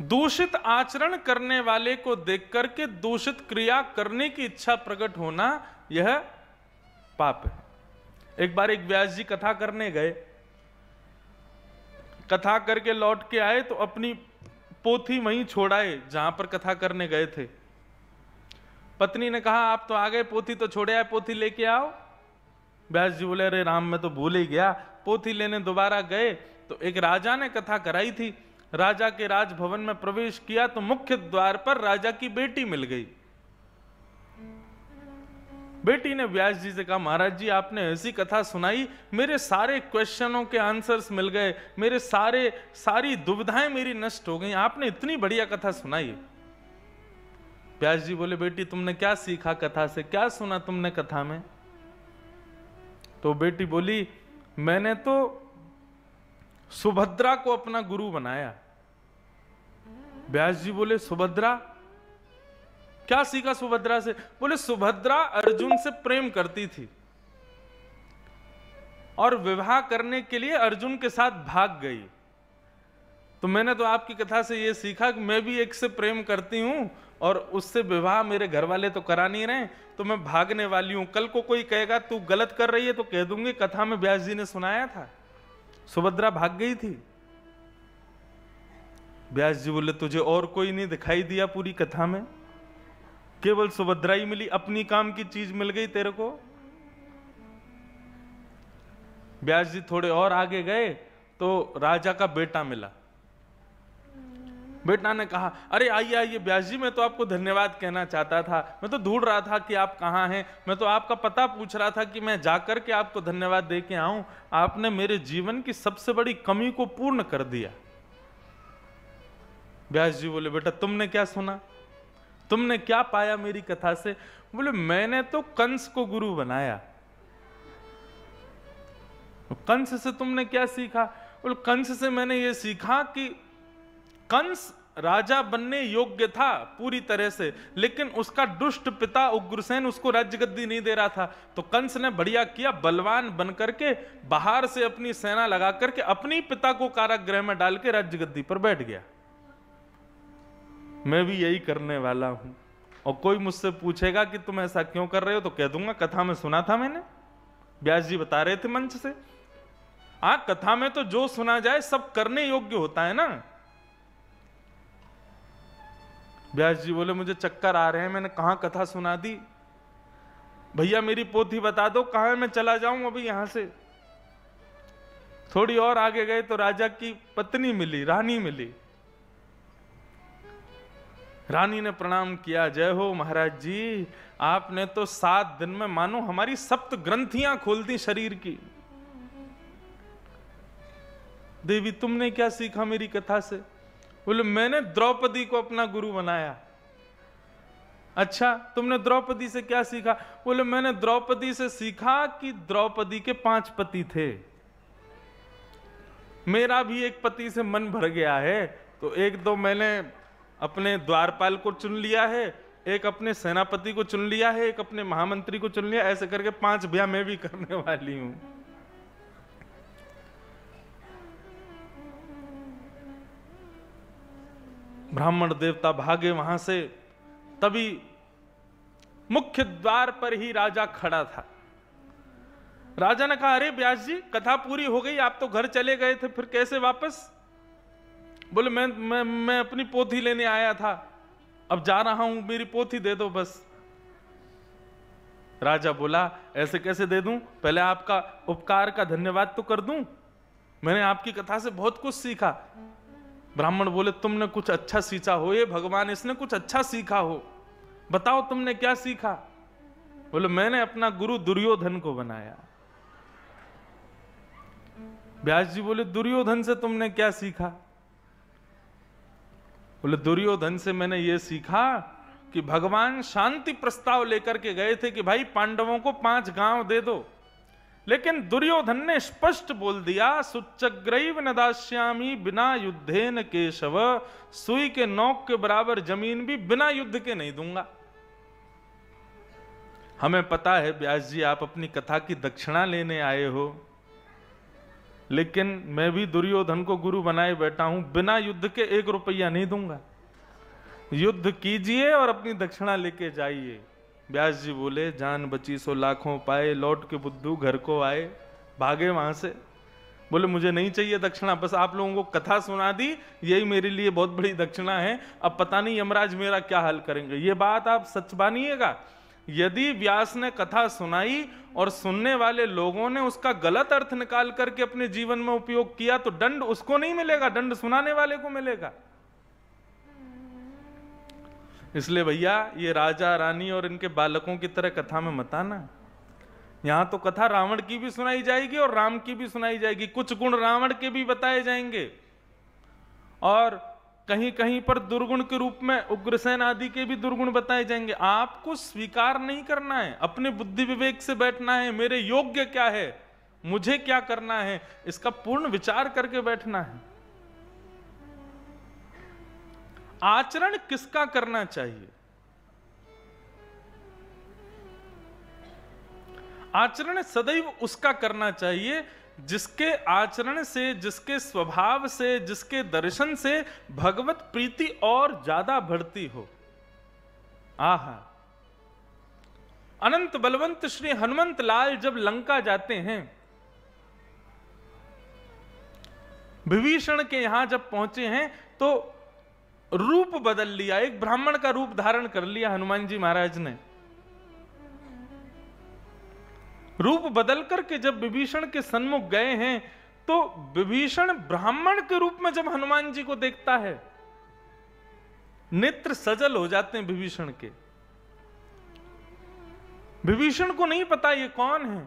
दूषित आचरण करने वाले को देख करके दूषित क्रिया करने की इच्छा प्रकट होना यह पाप है एक बार एक व्यास जी कथा करने गए कथा करके लौट के आए तो अपनी पोथी वहीं छोड़ाए जहां पर कथा करने गए थे पत्नी ने कहा आप तो आ गए पोथी तो छोड़े आए पोथी लेके आओ व्यास जी बोले अरे राम मैं तो भूल ही गया पोथी लेने दोबारा गए तो एक राजा ने कथा कराई थी राजा के राजभवन में प्रवेश किया तो मुख्य द्वार पर राजा की बेटी मिल गई बेटी ने व्यास जी से कहा महाराज जी आपने ऐसी कथा सुनाई मेरे सारे क्वेश्चनों के आंसर्स मिल गए मेरे सारे सारी दुविधाएं मेरी नष्ट हो गई आपने इतनी बढ़िया कथा सुनाई व्यास जी बोले बेटी तुमने क्या सीखा कथा से क्या सुना तुमने कथा में तो बेटी बोली मैंने तो सुभद्रा को अपना गुरु बनाया व्यास जी बोले सुभद्रा क्या सीखा सुभद्रा से बोले सुभद्रा अर्जुन से प्रेम करती थी और विवाह करने के लिए अर्जुन के साथ भाग गई तो मैंने तो आपकी कथा से यह सीखा कि मैं भी एक से प्रेम करती हूं और उससे विवाह मेरे घर वाले तो करा नहीं रहे तो मैं भागने वाली हूं कल को कोई कहेगा तू गलत कर रही है तो कह दूंगी कथा में ब्यास जी ने सुनाया था सुभद्रा भाग गई थी व्यास जी बोले तुझे और कोई नहीं दिखाई दिया पूरी कथा में केवल सुभद्रा ही मिली अपनी काम की चीज मिल गई तेरे को व्यास जी थोड़े और आगे गए तो राजा का बेटा मिला बेटा ने कहा अरे आइए आइए ब्यास जी मैं तो आपको धन्यवाद कहना चाहता था मैं तो ढूंढ रहा था कि आप कहाँ हैं मैं तो आपका पता पूछ रहा था कि मैं जाकर के आपको धन्यवाद दे के आऊँ आपने मेरे जीवन की सबसे बड़ी कमी को पूर्ण कर दिया व्यास जी बोले बेटा तुमने क्या सुना तुमने क्या पाया मेरी कथा से बोले मैंने तो कंस को गुरु बनाया कंस से तुमने क्या सीखा बोले कंस से मैंने ये सीखा कि कंस राजा बनने योग्य था पूरी तरह से लेकिन उसका दुष्ट पिता उग्रसेन उसको राज्य गद्दी नहीं दे रहा था तो कंस ने बढ़िया किया बलवान बन करके बाहर से अपनी सेना लगा करके अपनी पिता को कारागृह में डाल के राज्य गद्दी पर बैठ गया मैं भी यही करने वाला हूं और कोई मुझसे पूछेगा कि तुम ऐसा क्यों कर रहे हो तो कह दूंगा कथा में सुना था मैंने ब्यास जी बता रहे थे मंच से आ हाँ, कथा में तो जो सुना जाए सब करने योग्य होता है ना ब्यास जी बोले मुझे चक्कर आ रहे हैं मैंने कहा कथा सुना दी भैया मेरी पोथी बता दो कहा मैं चला जाऊं अभी यहां से थोड़ी और आगे गए तो राजा की पत्नी मिली रानी मिली रानी ने प्रणाम किया जय हो महाराज जी आपने तो सात दिन में मानो हमारी सप्त ग्रंथियां खोल दी शरीर की देवी तुमने क्या सीखा मेरी कथा से बोले मैंने द्रौपदी को अपना गुरु बनाया अच्छा तुमने द्रौपदी से क्या सीखा बोले मैंने द्रौपदी से सीखा कि द्रौपदी के पांच पति थे मेरा भी एक पति से मन भर गया है तो एक दो मैंने अपने द्वारपाल को चुन लिया है एक अपने सेनापति को चुन लिया है एक अपने महामंत्री को चुन लिया ऐसे करके पांच ब्याह मैं भी करने वाली हूं ब्राह्मण देवता भागे वहां से तभी मुख्य द्वार पर ही राजा खड़ा था राजा ने कहा अरे व्यास जी कथा पूरी हो गई आप तो घर चले गए थे फिर कैसे वापस बोले मैं मैं मैं अपनी पोथी लेने आया था अब जा रहा हूं मेरी पोथी दे दो बस राजा बोला ऐसे कैसे दे दूं पहले आपका उपकार का धन्यवाद तो कर दूं मैंने आपकी कथा से बहुत कुछ सीखा ब्राह्मण बोले तुमने कुछ अच्छा सीखा हो ये भगवान इसने कुछ अच्छा सीखा हो बताओ तुमने क्या सीखा बोले मैंने अपना गुरु दुर्योधन को बनाया ब्यास जी बोले दुर्योधन से तुमने क्या सीखा बोले दुर्योधन से मैंने ये सीखा कि भगवान शांति प्रस्ताव लेकर के गए थे कि भाई पांडवों को पांच गांव दे दो लेकिन दुर्योधन ने स्पष्ट बोल दिया सुच्चग्रैव नदाश्यामी बिना युद्धे न केशव सुई के नौक के बराबर जमीन भी बिना युद्ध के नहीं दूंगा हमें पता है ब्यास जी आप अपनी कथा की दक्षिणा लेने आए हो लेकिन मैं भी दुर्योधन को गुरु बनाए बैठा हूं बिना युद्ध के एक रुपया नहीं दूंगा युद्ध कीजिए और अपनी दक्षिणा लेके जाइए ब्यास जी बोले जान बची सो लाखों पाए लौट के बुद्धू घर को आए भागे वहां से बोले मुझे नहीं चाहिए दक्षिणा बस आप लोगों को कथा सुना दी यही मेरे लिए बहुत बड़ी दक्षिणा है अब पता नहीं यमराज मेरा क्या हाल करेंगे ये बात आप सच मानिएगा यदि व्यास ने कथा सुनाई और सुनने वाले लोगों ने उसका गलत अर्थ निकाल करके अपने जीवन में उपयोग किया तो दंड उसको नहीं मिलेगा दंड सुनाने वाले को मिलेगा इसलिए भैया ये राजा रानी और इनके बालकों की तरह कथा में मत आना यहां तो कथा रावण की भी सुनाई जाएगी और राम की भी सुनाई जाएगी कुछ गुण रावण के भी बताए जाएंगे और कहीं कहीं पर दुर्गुण के रूप में उग्रसेन आदि के भी दुर्गुण बताए जाएंगे आपको स्वीकार नहीं करना है अपने बुद्धि विवेक से बैठना है मेरे योग्य क्या है मुझे क्या करना है इसका पूर्ण विचार करके बैठना है आचरण किसका करना चाहिए आचरण सदैव उसका करना चाहिए जिसके आचरण से जिसके स्वभाव से जिसके दर्शन से भगवत प्रीति और ज्यादा बढ़ती हो आह अनंत बलवंत श्री हनुमंत लाल जब लंका जाते हैं विभीषण के यहां जब पहुंचे हैं तो रूप बदल लिया एक ब्राह्मण का रूप धारण कर लिया हनुमान जी महाराज ने रूप बदल करके जब विभीषण के सन्मुख गए हैं तो विभीषण ब्राह्मण के रूप में जब हनुमान जी को देखता है नेत्र सजल हो जाते हैं विभीषण के विभीषण को नहीं पता ये कौन है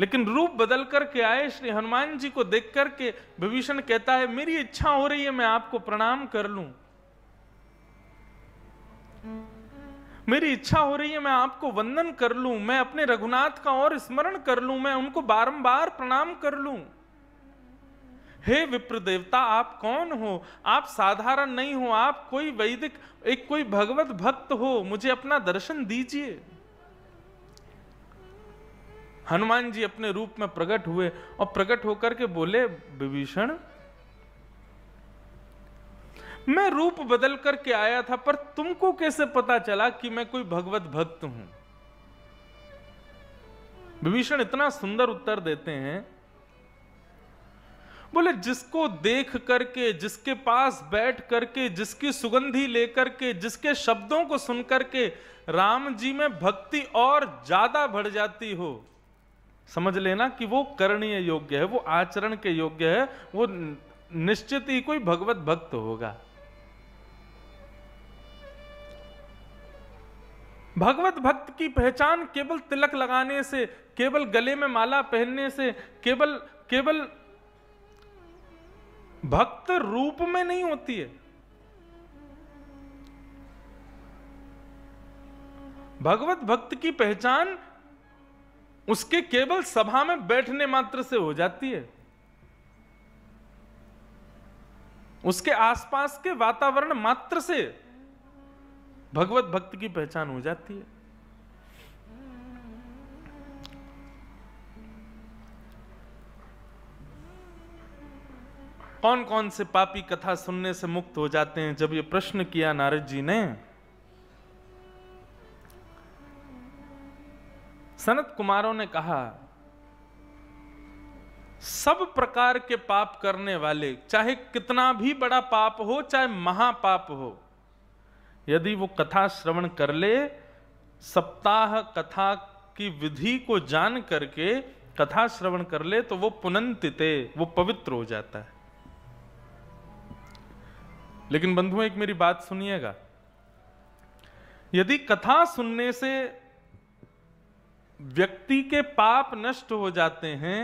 लेकिन रूप बदल करके आए श्री हनुमान जी को देख करके विभीषण कहता है मेरी इच्छा हो रही है मैं आपको प्रणाम कर लू मेरी इच्छा हो रही है मैं आपको वंदन कर लूं मैं अपने रघुनाथ का और स्मरण कर लूं मैं उनको बारंबार प्रणाम कर लूं हे विप्र देवता आप कौन हो आप साधारण नहीं हो आप कोई वैदिक एक कोई भगवत भक्त हो मुझे अपना दर्शन दीजिए हनुमान जी अपने रूप में प्रकट हुए और प्रकट होकर के बोले विभीषण मैं रूप बदल करके आया था पर तुमको कैसे पता चला कि मैं कोई भगवत भक्त हूं विभीषण इतना सुंदर उत्तर देते हैं बोले जिसको देख करके जिसके पास बैठ करके जिसकी सुगंधी लेकर के जिसके शब्दों को सुनकर के राम जी में भक्ति और ज्यादा बढ़ जाती हो समझ लेना कि वो करणीय योग्य है वो आचरण के योग्य है वो निश्चित ही कोई भगवत भक्त होगा भगवत भक्त की पहचान केवल तिलक लगाने से केवल गले में माला पहनने से केवल केवल भक्त रूप में नहीं होती है भगवत भक्त की पहचान उसके केवल सभा में बैठने मात्र से हो जाती है उसके आसपास के वातावरण मात्र से भगवत भक्त की पहचान हो जाती है कौन कौन से पापी कथा सुनने से मुक्त हो जाते हैं जब ये प्रश्न किया नारद जी ने सनत कुमारों ने कहा सब प्रकार के पाप करने वाले चाहे कितना भी बड़ा पाप हो चाहे महापाप हो यदि वो कथा श्रवण कर ले सप्ताह कथा की विधि को जान करके कथा श्रवण कर ले तो वो पुनंतिते वो पवित्र हो जाता है लेकिन बंधुओं एक मेरी बात सुनिएगा यदि कथा सुनने से व्यक्ति के पाप नष्ट हो जाते हैं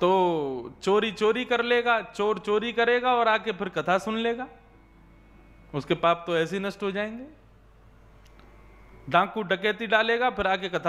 तो चोरी चोरी कर लेगा चोर चोरी करेगा और आके फिर कथा सुन लेगा उसके पाप तो ऐसे ही नष्ट हो जाएंगे डाकू डकैती डालेगा फिर आके कथा